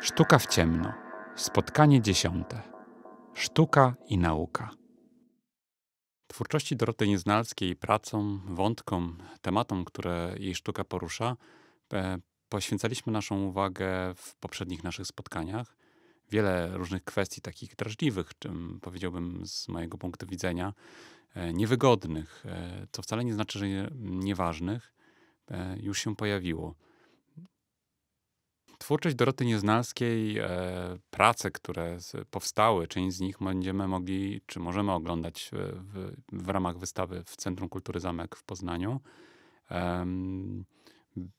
Sztuka w ciemno. Spotkanie dziesiąte. Sztuka i nauka. Twórczości Doroty Nieznalskiej pracą, wątkom, tematom, które jej sztuka porusza, e, poświęcaliśmy naszą uwagę w poprzednich naszych spotkaniach. Wiele różnych kwestii takich drażliwych, czym powiedziałbym z mojego punktu widzenia, e, niewygodnych, e, co wcale nie znaczy, że nieważnych, już się pojawiło twórczość Doroty Nieznalskiej, e, prace, które z, powstały, część z nich będziemy mogli, czy możemy oglądać e, w, w ramach wystawy w Centrum Kultury Zamek w Poznaniu. E,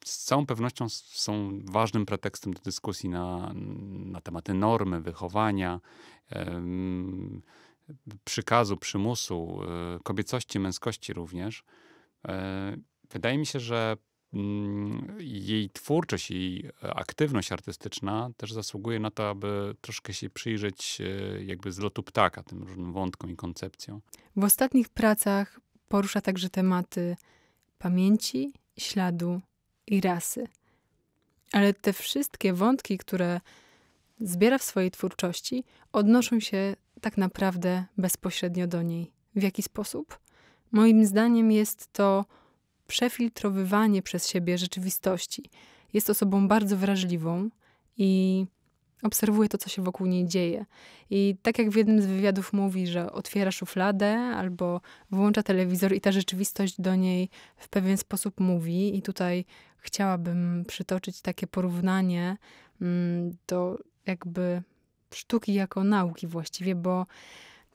z całą pewnością są ważnym pretekstem do dyskusji na, na tematy normy, wychowania, e, przykazu, przymusu, e, kobiecości, męskości również. E, wydaje mi się, że Mm, jej twórczość, jej e, aktywność artystyczna też zasługuje na to, aby troszkę się przyjrzeć e, jakby z lotu ptaka tym różnym wątkom i koncepcjom. W ostatnich pracach porusza także tematy pamięci, śladu i rasy. Ale te wszystkie wątki, które zbiera w swojej twórczości, odnoszą się tak naprawdę bezpośrednio do niej. W jaki sposób? Moim zdaniem jest to przefiltrowywanie przez siebie rzeczywistości. Jest osobą bardzo wrażliwą i obserwuje to, co się wokół niej dzieje. I tak jak w jednym z wywiadów mówi, że otwiera szufladę albo włącza telewizor i ta rzeczywistość do niej w pewien sposób mówi. I tutaj chciałabym przytoczyć takie porównanie mm, do jakby sztuki jako nauki właściwie, bo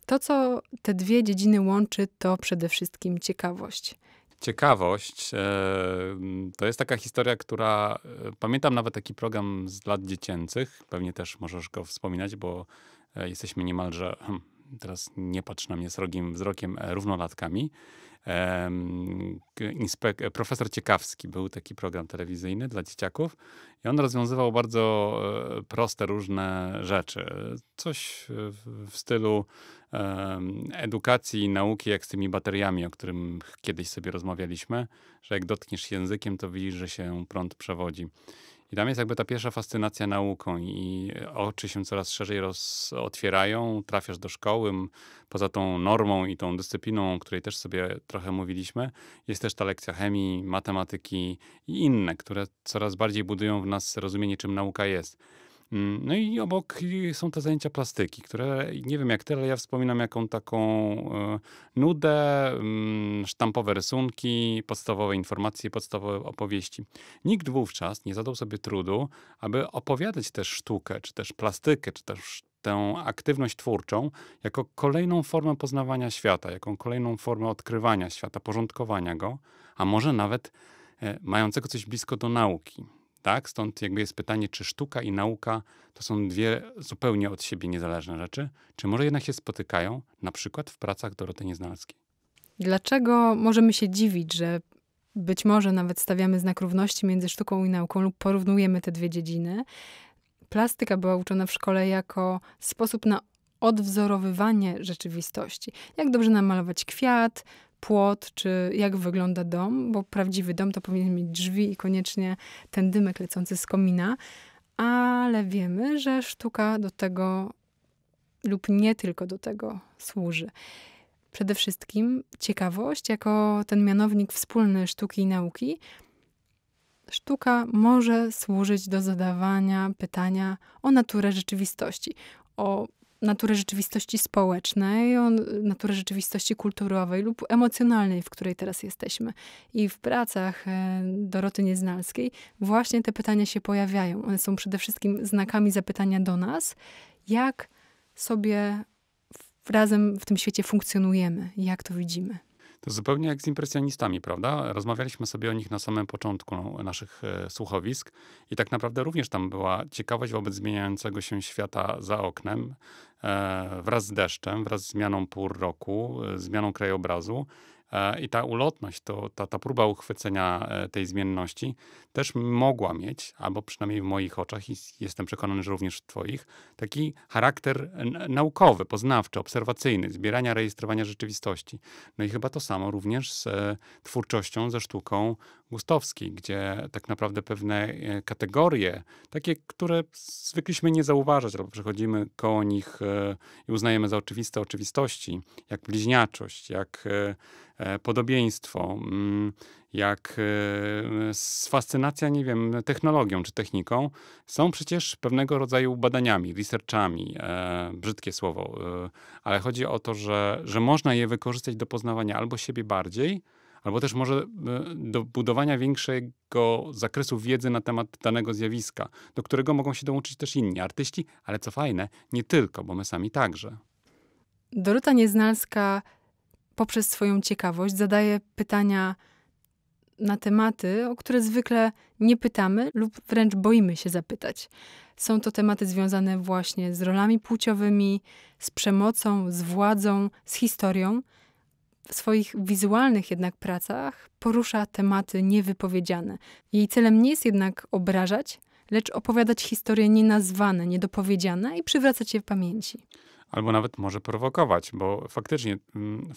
to, co te dwie dziedziny łączy, to przede wszystkim ciekawość ciekawość. E, to jest taka historia, która. E, pamiętam nawet taki program z lat dziecięcych. Pewnie też możesz go wspominać, bo e, jesteśmy niemalże teraz nie patrz na mnie srogim wzrokiem, e, równolatkami. Inspek e, profesor Ciekawski był taki program telewizyjny dla dzieciaków i on rozwiązywał bardzo e, proste różne rzeczy. Coś w stylu edukacji i nauki, jak z tymi bateriami, o którym kiedyś sobie rozmawialiśmy, że jak dotkniesz językiem, to widzisz, że się prąd przewodzi. I tam jest jakby ta pierwsza fascynacja nauką i oczy się coraz szerzej roz, otwierają, trafiasz do szkoły, poza tą normą i tą dyscypliną, o której też sobie trochę mówiliśmy, jest też ta lekcja chemii, matematyki i inne, które coraz bardziej budują w nas rozumienie, czym nauka jest. Mm, no i obok są te zajęcia plastyki, które nie wiem jak tyle, ja wspominam jaką taką e, nudę, mm, sztampowe rysunki, podstawowe informacje, podstawowe opowieści. Nikt wówczas nie zadał sobie trudu, aby opowiadać też sztukę, czy też plastykę, czy też tę aktywność twórczą jako kolejną formę poznawania świata, jaką kolejną formę odkrywania świata, porządkowania go, a może nawet e, mającego coś blisko do nauki. Tak? Stąd jakby jest pytanie, czy sztuka i nauka to są dwie zupełnie od siebie niezależne rzeczy, czy może jednak się spotykają, na przykład w pracach Doroty Nieznalskiej. Dlaczego możemy się dziwić, że być może nawet stawiamy znak równości między sztuką i nauką lub porównujemy te dwie dziedziny? Plastyka była uczona w szkole jako sposób na odwzorowywanie rzeczywistości. Jak dobrze namalować kwiat, płot, czy jak wygląda dom, bo prawdziwy dom to powinien mieć drzwi i koniecznie ten dymek lecący z komina, ale wiemy, że sztuka do tego lub nie tylko do tego służy. Przede wszystkim ciekawość jako ten mianownik wspólny sztuki i nauki. Sztuka może służyć do zadawania pytania o naturę rzeczywistości, o natury rzeczywistości społecznej, o natury rzeczywistości kulturowej lub emocjonalnej, w której teraz jesteśmy. I w pracach e, Doroty Nieznalskiej właśnie te pytania się pojawiają. One są przede wszystkim znakami zapytania do nas, jak sobie razem w tym świecie funkcjonujemy, jak to widzimy. To zupełnie jak z impresjonistami, prawda? Rozmawialiśmy sobie o nich na samym początku naszych e, słuchowisk i tak naprawdę również tam była ciekawość wobec zmieniającego się świata za oknem, e, wraz z deszczem, wraz z zmianą pór roku, e, zmianą krajobrazu E, I ta ulotność, to, ta, ta próba uchwycenia e, tej zmienności też mogła mieć, albo przynajmniej w moich oczach, i jestem przekonany, że również w Twoich, taki charakter naukowy, poznawczy, obserwacyjny, zbierania, rejestrowania rzeczywistości. No i chyba to samo również z e, twórczością, ze sztuką Gustowski, gdzie tak naprawdę pewne e, kategorie, takie, które zwykliśmy nie zauważać, albo przechodzimy koło nich e, i uznajemy za oczywiste oczywistości, jak bliźniaczość, jak e, podobieństwo, mm, jak fascynacja, nie wiem, technologią czy techniką, są przecież pewnego rodzaju badaniami, researchami, brzydkie słowo, ale chodzi o to, że, że można je wykorzystać do poznawania albo siebie bardziej, albo też może e, do budowania większego zakresu wiedzy na temat danego zjawiska, do którego mogą się dołączyć też inni artyści, ale co fajne, nie tylko, bo my sami także. Dorota Nieznalska poprzez swoją ciekawość zadaje pytania na tematy, o które zwykle nie pytamy lub wręcz boimy się zapytać. Są to tematy związane właśnie z rolami płciowymi, z przemocą, z władzą, z historią w swoich wizualnych jednak pracach porusza tematy niewypowiedziane. Jej celem nie jest jednak obrażać, lecz opowiadać historie nienazwane, niedopowiedziane i przywracać je w pamięci. Albo nawet może prowokować, bo faktycznie mm,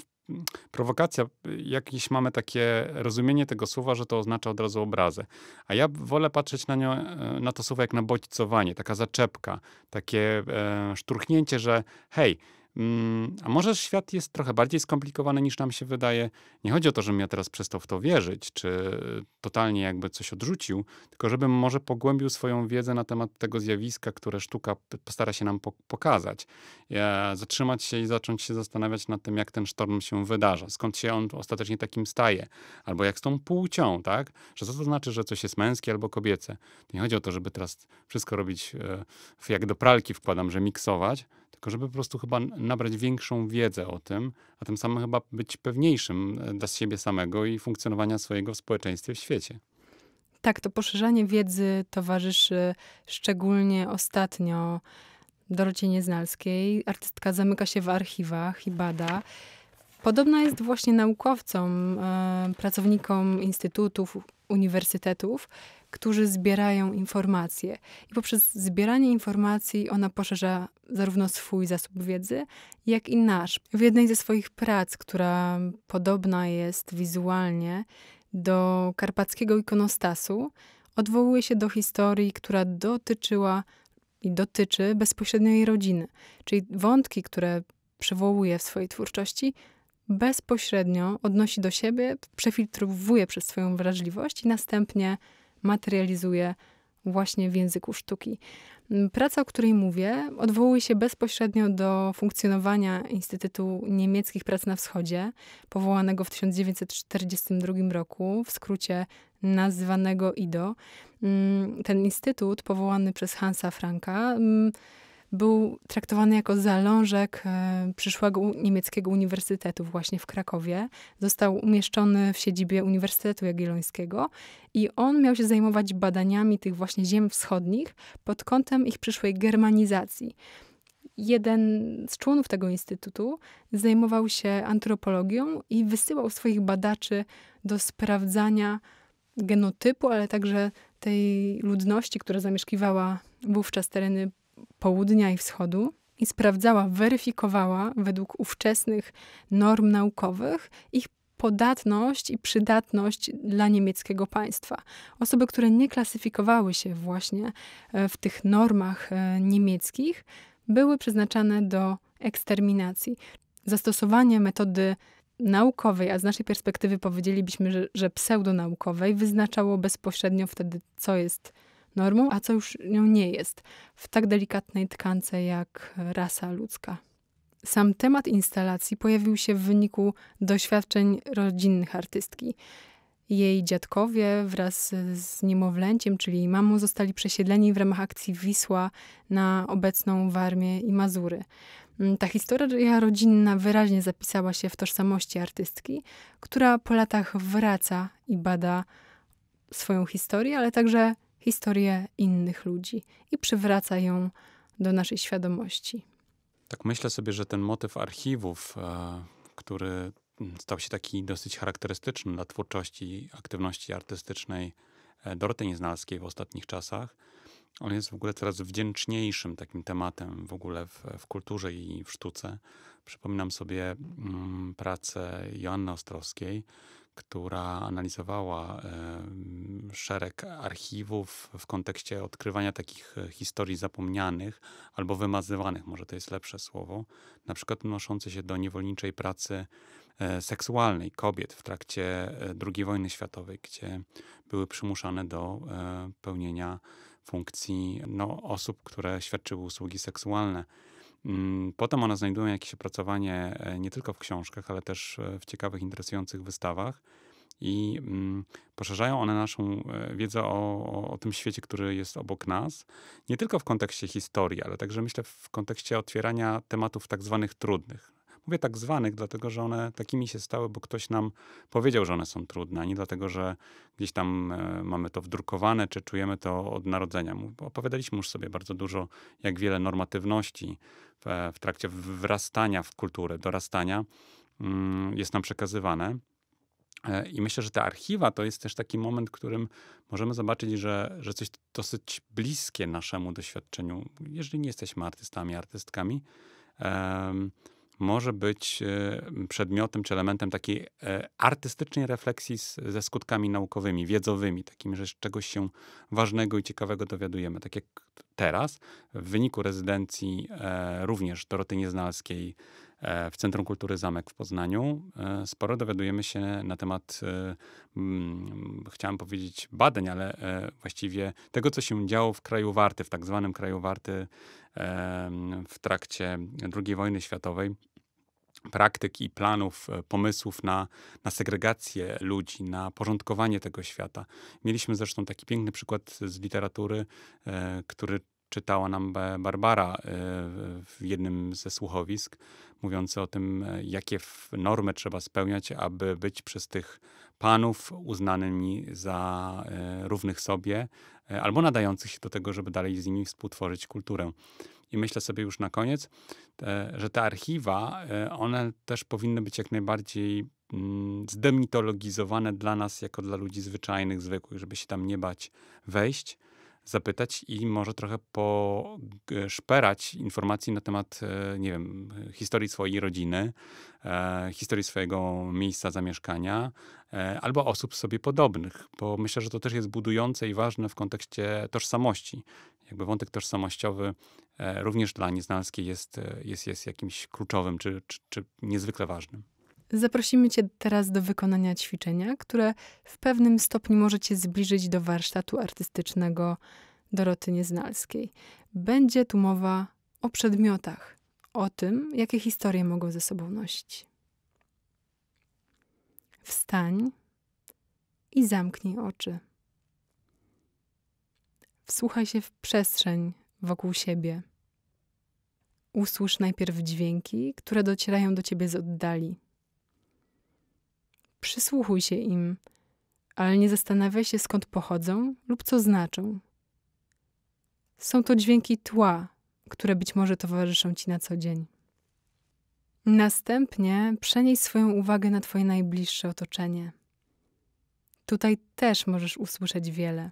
prowokacja, jakieś mamy takie rozumienie tego słowa, że to oznacza od razu obrazę. A ja wolę patrzeć na, nią, e, na to słowo jak na bodźcowanie, taka zaczepka, takie e, szturchnięcie, że hej, Mm, a może świat jest trochę bardziej skomplikowany niż nam się wydaje. Nie chodzi o to, żebym ja teraz to w to wierzyć, czy totalnie jakby coś odrzucił, tylko żebym może pogłębił swoją wiedzę na temat tego zjawiska, które sztuka postara się nam pokazać. Zatrzymać się i zacząć się zastanawiać nad tym, jak ten sztorm się wydarza, skąd się on ostatecznie takim staje, albo jak z tą płcią, tak? Że co to znaczy, że coś jest męskie albo kobiece. Nie chodzi o to, żeby teraz wszystko robić, e, jak do pralki wkładam, że miksować, tylko żeby po prostu chyba nabrać większą wiedzę o tym, a tym samym chyba być pewniejszym e, dla siebie samego i funkcjonowania swojego w społeczeństwie, w świecie. Tak, to poszerzanie wiedzy towarzyszy szczególnie ostatnio Dorocie Nieznalskiej. Artystka zamyka się w archiwach i bada. Podobna jest właśnie naukowcom, e, pracownikom instytutów, uniwersytetów, którzy zbierają informacje. I poprzez zbieranie informacji ona poszerza zarówno swój zasób wiedzy, jak i nasz. W jednej ze swoich prac, która podobna jest wizualnie do karpackiego ikonostasu, odwołuje się do historii, która dotyczyła i dotyczy bezpośrednio jej rodziny. Czyli wątki, które przywołuje w swojej twórczości, bezpośrednio odnosi do siebie, przefiltrowuje przez swoją wrażliwość i następnie materializuje właśnie w języku sztuki. Praca, o której mówię, odwołuje się bezpośrednio do funkcjonowania Instytutu Niemieckich Prac na Wschodzie, powołanego w 1942 roku, w skrócie nazwanego IDO. Mm, ten instytut, powołany przez Hansa Franka, mm, był traktowany jako zalążek e, przyszłego niemieckiego uniwersytetu właśnie w Krakowie. Został umieszczony w siedzibie Uniwersytetu Jagiellońskiego i on miał się zajmować badaniami tych właśnie ziem wschodnich pod kątem ich przyszłej germanizacji jeden z członów tego instytutu zajmował się antropologią i wysyłał swoich badaczy do sprawdzania genotypu, ale także tej ludności, która zamieszkiwała wówczas tereny południa i wschodu i sprawdzała, weryfikowała według ówczesnych norm naukowych ich podatność i przydatność dla niemieckiego państwa. Osoby, które nie klasyfikowały się właśnie e, w tych normach e, niemieckich, były przeznaczane do eksterminacji. Zastosowanie metody naukowej, a z naszej perspektywy powiedzielibyśmy, że, że pseudonaukowej, wyznaczało bezpośrednio wtedy, co jest normą, a co już nią nie jest w tak delikatnej tkance jak rasa ludzka. Sam temat instalacji pojawił się w wyniku doświadczeń rodzinnych artystki. Jej dziadkowie wraz z niemowlęciem, czyli mamą, zostali przesiedleni w ramach akcji Wisła na obecną Warmię i Mazury. Mm, ta historia rodzinna wyraźnie zapisała się w tożsamości artystki, która po latach wraca i bada swoją historię, ale także historię innych ludzi i przywraca ją do naszej świadomości. Tak myślę sobie, że ten motyw archiwów, e, który stał się taki dosyć charakterystyczny dla twórczości, aktywności artystycznej e, Doroty Nieznalskiej w ostatnich czasach, on jest w ogóle coraz wdzięczniejszym takim tematem w ogóle w, w kulturze i w sztuce. Przypominam sobie mm, pracę Joanny Ostrowskiej, która analizowała szereg archiwów w kontekście odkrywania takich e, historii zapomnianych albo wymazywanych, może to jest lepsze słowo, na przykład odnoszące się do niewolniczej pracy e, seksualnej kobiet w trakcie e, II wojny światowej, gdzie były przymuszane do pełnienia funkcji no, osób, które świadczyły usługi seksualne. Mm, potem one znajdują jakieś opracowanie e, nie tylko w książkach, ale też e, w ciekawych, interesujących wystawach i mm, poszerzają one naszą e, wiedzę o, o, o, tym świecie, który jest obok nas, nie tylko w kontekście historii, ale także myślę w kontekście otwierania tematów tak zwanych trudnych. Mówię tak zwanych, dlatego że one takimi się stały, bo ktoś nam powiedział, że one są trudne, a nie dlatego, że gdzieś tam mamy to wdrukowane, czy czujemy to od narodzenia. Opowiadaliśmy już sobie bardzo dużo, jak wiele normatywności w, trakcie wrastania w kulturę, dorastania mm, jest nam przekazywane. E, I myślę, że te archiwa to jest też taki moment, w którym możemy zobaczyć, że, że coś dosyć bliskie naszemu doświadczeniu, jeżeli nie jesteśmy artystami, artystkami, może być e, przedmiotem czy elementem takiej e, artystycznej refleksji z, ze skutkami naukowymi, wiedzowymi, takim, że czegoś się ważnego i ciekawego dowiadujemy. Tak jak teraz, w wyniku rezydencji e, również Doroty Nieznalskiej E, w Centrum Kultury Zamek w Poznaniu. E, sporo dowiadujemy się na temat, e, mm, chciałem powiedzieć, badań, ale właściwie tego, co się działo w kraju Warty, w tak zwanym kraju Warty w trakcie II wojny światowej praktyk i planów, pomysłów na, na segregację ludzi, na porządkowanie tego świata. Mieliśmy zresztą taki piękny przykład z literatury, który czytała nam Barbara y, w jednym ze słuchowisk, mówiące o tym, e, jakie normy trzeba spełniać, aby być przez tych panów uznanymi za e, równych sobie, e, albo nadających się do tego, żeby dalej z nimi współtworzyć kulturę. I myślę sobie już na koniec, że te archiwa, one też powinny być jak najbardziej mm, zdemitologizowane dla nas, jako dla ludzi zwyczajnych, zwykłych, żeby się tam nie bać wejść zapytać i może trochę poszperać informacji na temat, e, nie wiem, historii swojej rodziny, e, historii swojego miejsca zamieszkania e, albo osób sobie podobnych, bo myślę, że to też jest budujące i ważne w kontekście tożsamości. Jakby wątek tożsamościowy również dla Nieznalskiej jest, jest, jest jakimś kluczowym czy, czy, czy niezwykle ważnym. Zaprosimy Cię teraz do wykonania ćwiczenia, które w pewnym stopniu możecie zbliżyć do warsztatu artystycznego Doroty Nieznalskiej. Będzie tu mowa o przedmiotach, o tym, jakie historie mogą ze sobą nosić. Wstań i zamknij oczy. Wsłuchaj się w przestrzeń wokół siebie. Usłysz najpierw dźwięki, które docierają do ciebie z oddali. Przysłuchuj się im, ale nie zastanawiaj się skąd pochodzą lub co znaczą. Są to dźwięki tła, które być może towarzyszą ci na co dzień. Następnie przenieś swoją uwagę na twoje najbliższe otoczenie. Tutaj też możesz usłyszeć wiele: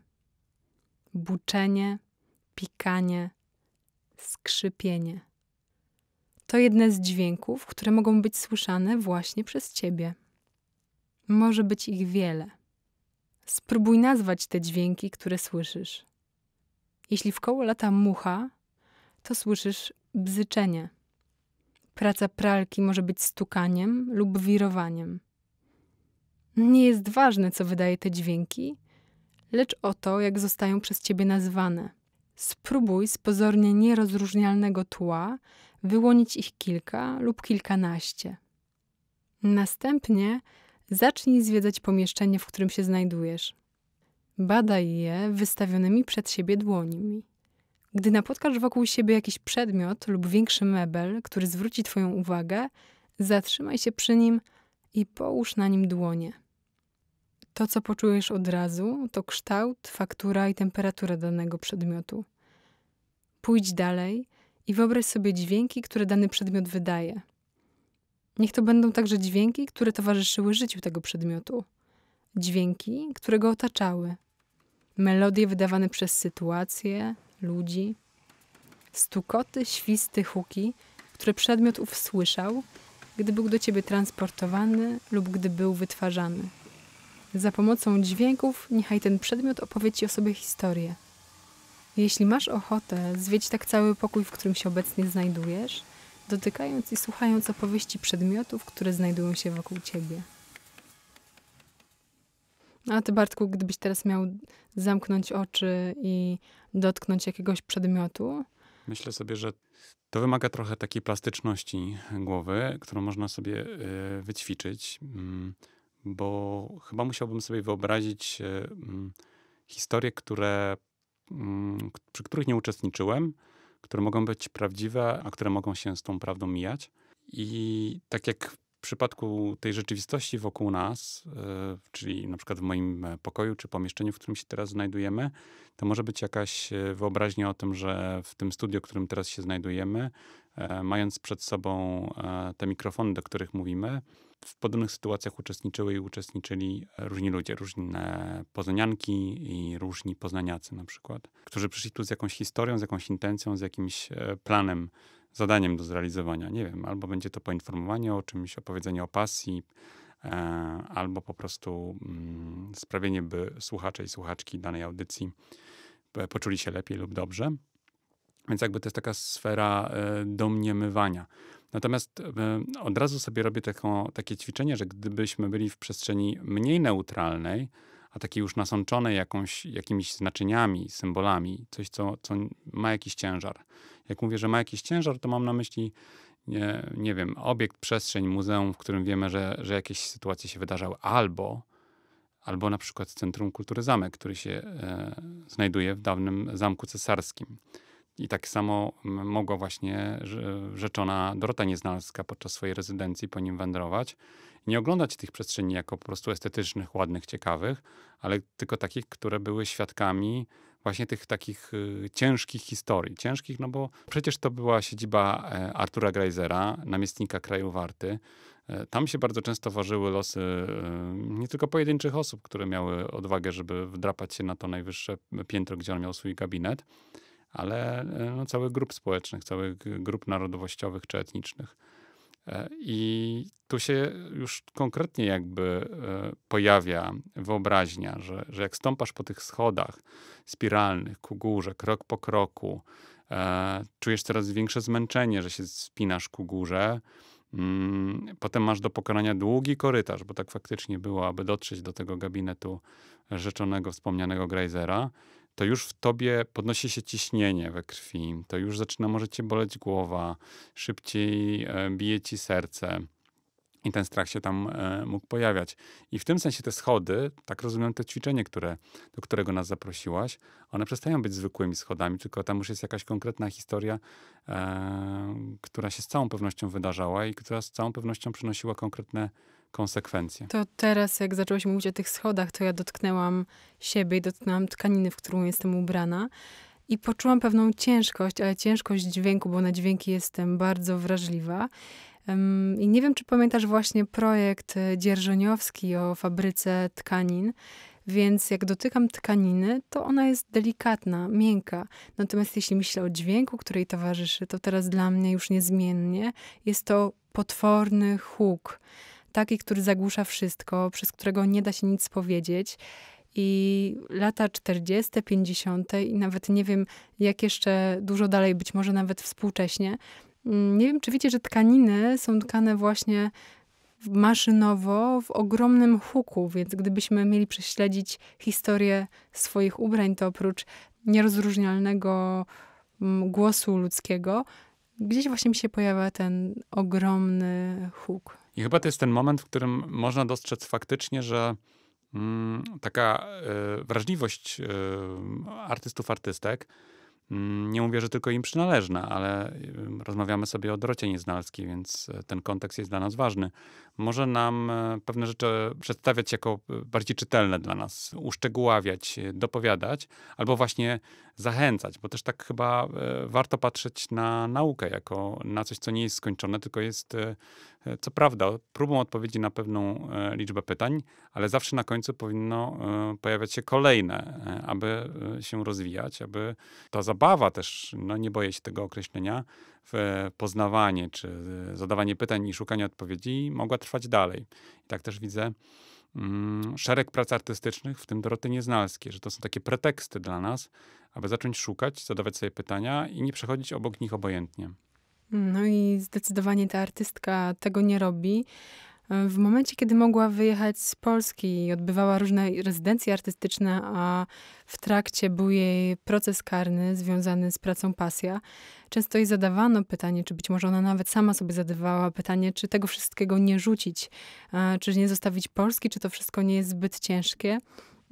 buczenie, pikanie, skrzypienie. To jedne z dźwięków, które mogą być słyszane właśnie przez ciebie. Może być ich wiele. Spróbuj nazwać te dźwięki, które słyszysz. Jeśli w koło lata mucha, to słyszysz bzyczenie. Praca pralki może być stukaniem lub wirowaniem. Nie jest ważne, co wydaje te dźwięki, lecz o to, jak zostają przez ciebie nazwane. Spróbuj z pozornie nierozróżnialnego tła wyłonić ich kilka lub kilkanaście. Następnie Zacznij zwiedzać pomieszczenie, w którym się znajdujesz. Badaj je wystawionymi przed siebie dłońmi. Gdy napotkasz wokół siebie jakiś przedmiot lub większy mebel, który zwróci Twoją uwagę, zatrzymaj się przy nim i połóż na nim dłonie. To, co poczujesz od razu, to kształt, faktura i temperatura danego przedmiotu. Pójdź dalej i wyobraź sobie dźwięki, które dany przedmiot wydaje. Niech to będą także dźwięki, które towarzyszyły życiu tego przedmiotu. Dźwięki, które go otaczały. Melodie wydawane przez sytuacje, ludzi. Stukoty, świsty, huki, które przedmiot ów słyszał, gdy był do ciebie transportowany lub gdy był wytwarzany. Za pomocą dźwięków niechaj ten przedmiot opowie ci o sobie historię. Jeśli masz ochotę zwiedzić tak cały pokój, w którym się obecnie znajdujesz – dotykając i słuchając opowieści przedmiotów, które znajdują się wokół ciebie. No a ty, Bartku, gdybyś teraz miał zamknąć oczy i dotknąć jakiegoś przedmiotu? Myślę sobie, że to wymaga trochę takiej plastyczności głowy, którą można sobie e, wyćwiczyć, mm, bo chyba musiałbym sobie wyobrazić e, mm, historie, które, mm, przy których nie uczestniczyłem, które mogą być prawdziwe, a które mogą się z tą prawdą mijać. I tak jak w przypadku tej rzeczywistości wokół nas, e, czyli na przykład w moim e, pokoju czy pomieszczeniu, w którym się teraz znajdujemy, to może być jakaś e, wyobraźnia o tym, że w tym studiu, w którym teraz się znajdujemy, mając przed sobą te mikrofony, do których mówimy, w podobnych sytuacjach uczestniczyły i uczestniczyli różni ludzie, różne poznanianki i różni poznaniacy na przykład, którzy przyszli tu z jakąś historią, z jakąś intencją, z jakimś e, planem, zadaniem do zrealizowania. Nie wiem, albo będzie to poinformowanie o czymś, opowiedzenie o pasji, e, albo po prostu mm, sprawienie, by słuchacze i słuchaczki danej audycji e, poczuli się lepiej lub dobrze. Więc jakby to jest taka sfera domniemywania. Natomiast e, od razu sobie robię taką, takie ćwiczenie, że gdybyśmy byli w przestrzeni mniej neutralnej, a takiej już nasączonej jakąś, jakimiś znaczeniami, symbolami, coś, co, co ma jakiś ciężar. Jak mówię, że ma jakiś ciężar, to mam na myśli, nie, nie wiem, obiekt, przestrzeń, muzeum, w którym wiemy, że, że jakieś sytuacje się wydarzały, albo, albo na przykład Centrum Kultury Zamek, który się e, znajduje w dawnym Zamku Cesarskim. I tak samo mogła właśnie rzeczona Dorota Nieznalska podczas swojej rezydencji po nim wędrować. Nie oglądać tych przestrzeni jako po prostu estetycznych, ładnych, ciekawych, ale tylko takich, które były świadkami właśnie tych takich y, ciężkich historii. Ciężkich, no bo przecież to była siedziba e, Artura Greisera, namiestnika kraju warty. E, tam się bardzo często ważyły losy e, nie tylko pojedynczych osób, które miały odwagę, żeby wdrapać się na to najwyższe piętro, gdzie on miał swój gabinet, ale e, no, całych grup społecznych, całych grup narodowościowych czy etnicznych. E, I tu się już konkretnie jakby e, pojawia wyobraźnia, że, że jak stąpasz po tych schodach spiralnych ku górze, krok po kroku, czujesz coraz większe zmęczenie, że się spinasz ku górze. Mm, potem masz do pokonania długi korytarz, bo tak faktycznie było, aby dotrzeć do tego gabinetu rzeczonego, wspomnianego grajzera to już w tobie podnosi się ciśnienie we krwi, to już zaczyna może cię boleć głowa, szybciej e, bije ci serce i ten strach się tam e, mógł pojawiać. I w tym sensie te schody, tak rozumiem to ćwiczenie, które, do którego nas zaprosiłaś, one przestają być zwykłymi schodami, tylko tam już jest jakaś konkretna historia, e, która się z całą pewnością wydarzała i która z całą pewnością przynosiła konkretne konsekwencje. To teraz, jak zaczęłaś mówić o tych schodach, to ja dotknęłam siebie i dotknęłam tkaniny, w którą jestem ubrana. I poczułam pewną ciężkość, ale ciężkość dźwięku, bo na dźwięki jestem bardzo wrażliwa. I nie wiem, czy pamiętasz właśnie projekt e, dzierżoniowski o fabryce tkanin, więc jak dotykam tkaniny, to ona jest delikatna, miękka. Natomiast jeśli myślę o dźwięku, której towarzyszy, to teraz dla mnie już niezmiennie jest to potworny huk taki, który zagłusza wszystko, przez którego nie da się nic powiedzieć. I lata 40., 50. i nawet nie wiem, jak jeszcze dużo dalej, być może nawet współcześnie. Mm, nie wiem, czy wiecie, że tkaniny są tkane właśnie maszynowo w ogromnym huku, więc gdybyśmy mieli prześledzić historię swoich ubrań, to oprócz nierozróżnialnego mm, głosu ludzkiego, gdzieś właśnie mi się pojawia ten ogromny huk. I chyba to jest ten moment, w którym można dostrzec faktycznie, że mm, taka e, wrażliwość e, artystów, artystek, mm, nie mówię, że tylko im przynależna, ale e, rozmawiamy sobie o Drocie Nieznalskiej, więc ten kontekst jest dla nas ważny, może nam e, pewne rzeczy przedstawiać jako e, bardziej czytelne dla nas, uszczegóławiać, e, dopowiadać, albo właśnie zachęcać, bo też tak chyba warto patrzeć na naukę jako na coś, co nie jest skończone, tylko jest, co prawda, próbą odpowiedzi na pewną liczbę pytań, ale zawsze na końcu powinno pojawiać się kolejne, aby się rozwijać, aby ta zabawa też, no nie boję się tego określenia, poznawanie czy e, zadawanie pytań i szukanie odpowiedzi mogła trwać dalej. I tak też widzę mm, szereg prac artystycznych, w tym Doroty Nieznalskie, że to są takie preteksty dla nas, aby zacząć szukać, zadawać sobie pytania i nie przechodzić obok nich obojętnie. No i zdecydowanie ta artystka tego nie robi w momencie, kiedy mogła wyjechać z Polski i odbywała różne rezydencje artystyczne, a w trakcie był jej proces karny związany z pracą pasja, często jej zadawano pytanie, czy być może ona nawet sama sobie zadawała pytanie, czy tego wszystkiego nie rzucić, e, czy nie zostawić Polski, czy to wszystko nie jest zbyt ciężkie.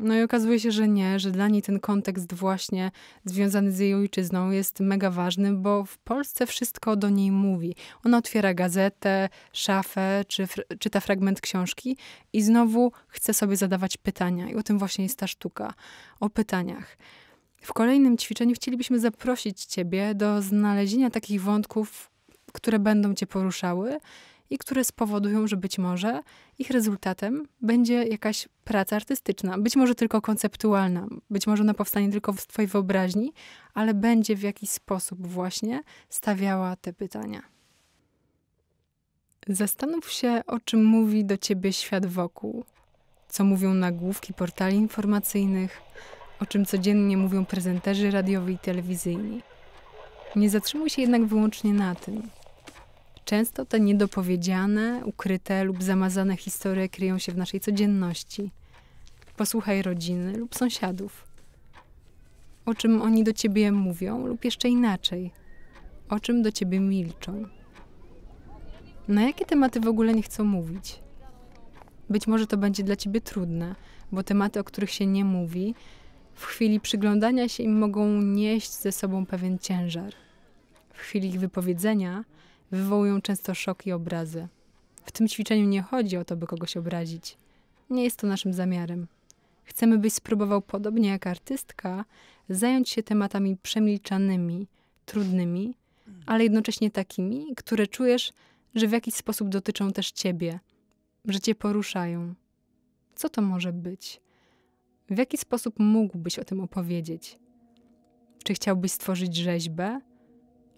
No i okazuje się, że nie, że dla niej ten kontekst właśnie związany z jej ojczyzną jest mega ważny, bo w Polsce wszystko do niej mówi. Ona otwiera gazetę, szafę, czy czyta fragment książki i znowu chce sobie zadawać pytania. I o tym właśnie jest ta sztuka, o pytaniach. W kolejnym ćwiczeniu chcielibyśmy zaprosić Ciebie do znalezienia takich wątków, które będą Cię poruszały i które spowodują, że być może ich rezultatem będzie jakaś praca artystyczna. Być może tylko konceptualna, być może ona powstanie tylko w Twojej wyobraźni, ale będzie w jakiś sposób właśnie stawiała te pytania. Zastanów się, o czym mówi do ciebie świat wokół, co mówią nagłówki portali informacyjnych, o czym codziennie mówią prezenterzy radiowi i telewizyjni. Nie zatrzymuj się jednak wyłącznie na tym. Często te niedopowiedziane, ukryte lub zamazane historie kryją się w naszej codzienności. Posłuchaj rodziny lub sąsiadów. O czym oni do ciebie mówią, lub jeszcze inaczej, o czym do ciebie milczą. Na jakie tematy w ogóle nie chcą mówić? Być może to będzie dla ciebie trudne, bo tematy, o których się nie mówi, w chwili przyglądania się im mogą nieść ze sobą pewien ciężar. W chwili ich wypowiedzenia wywołują często szok i obrazy. W tym ćwiczeniu nie chodzi o to, by kogoś obrazić. Nie jest to naszym zamiarem. Chcemy, byś spróbował, podobnie jak artystka, zająć się tematami przemilczanymi, trudnymi, ale jednocześnie takimi, które czujesz, że w jakiś sposób dotyczą też ciebie, że cię poruszają. Co to może być? W jaki sposób mógłbyś o tym opowiedzieć? Czy chciałbyś stworzyć rzeźbę?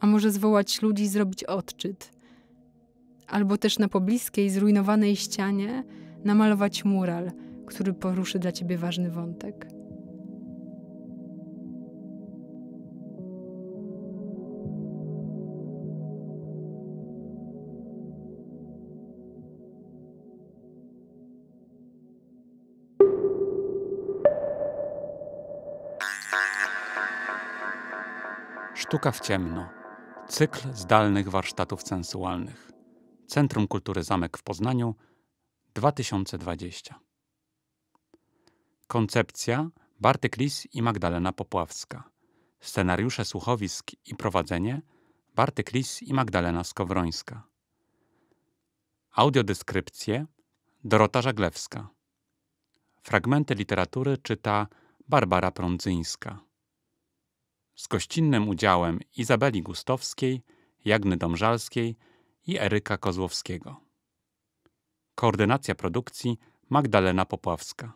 a może zwołać ludzi zrobić odczyt. Albo też na pobliskiej, zrujnowanej ścianie namalować mural, który poruszy dla ciebie ważny wątek. Sztuka w ciemno. Cykl zdalnych warsztatów sensualnych. Centrum Kultury Zamek w Poznaniu 2020. Koncepcja Bartek Lis i Magdalena Popławska. Scenariusze słuchowisk i prowadzenie Bartek Lis i Magdalena Skowrońska. Audiodeskrypcje Dorota Żaglewska. Fragmenty literatury czyta Barbara Prądzyńska z gościnnym udziałem Izabeli Gustowskiej, Jagny Domżalskiej i Eryka Kozłowskiego. Koordynacja produkcji Magdalena Popławska.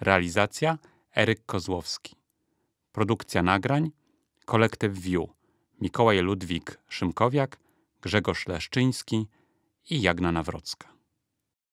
Realizacja Eryk Kozłowski. Produkcja nagrań Kolektyw View Mikołaj Ludwik Szymkowiak, Grzegorz Leszczyński i Jagna Nawrocka.